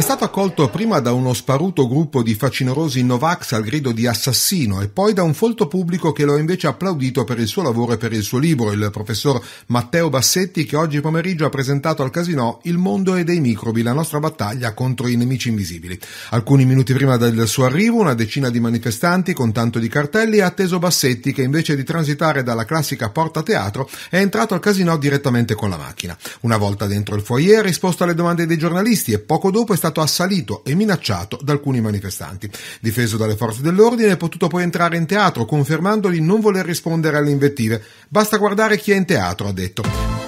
è stato accolto prima da uno sparuto gruppo di facinorosi Novax al grido di assassino e poi da un folto pubblico che lo ha invece applaudito per il suo lavoro e per il suo libro, il professor Matteo Bassetti che oggi pomeriggio ha presentato al casino Il mondo e dei microbi, la nostra battaglia contro i nemici invisibili. Alcuni minuti prima del suo arrivo una decina di manifestanti con tanto di cartelli ha atteso Bassetti che invece di transitare dalla classica porta teatro è entrato al casino direttamente con la macchina. Una volta dentro il foyer ha risposto alle domande dei giornalisti e poco dopo è stato stato assalito e minacciato da alcuni manifestanti. Difeso dalle forze dell'ordine è potuto poi entrare in teatro confermando di non voler rispondere alle invettive. Basta guardare chi è in teatro, ha detto.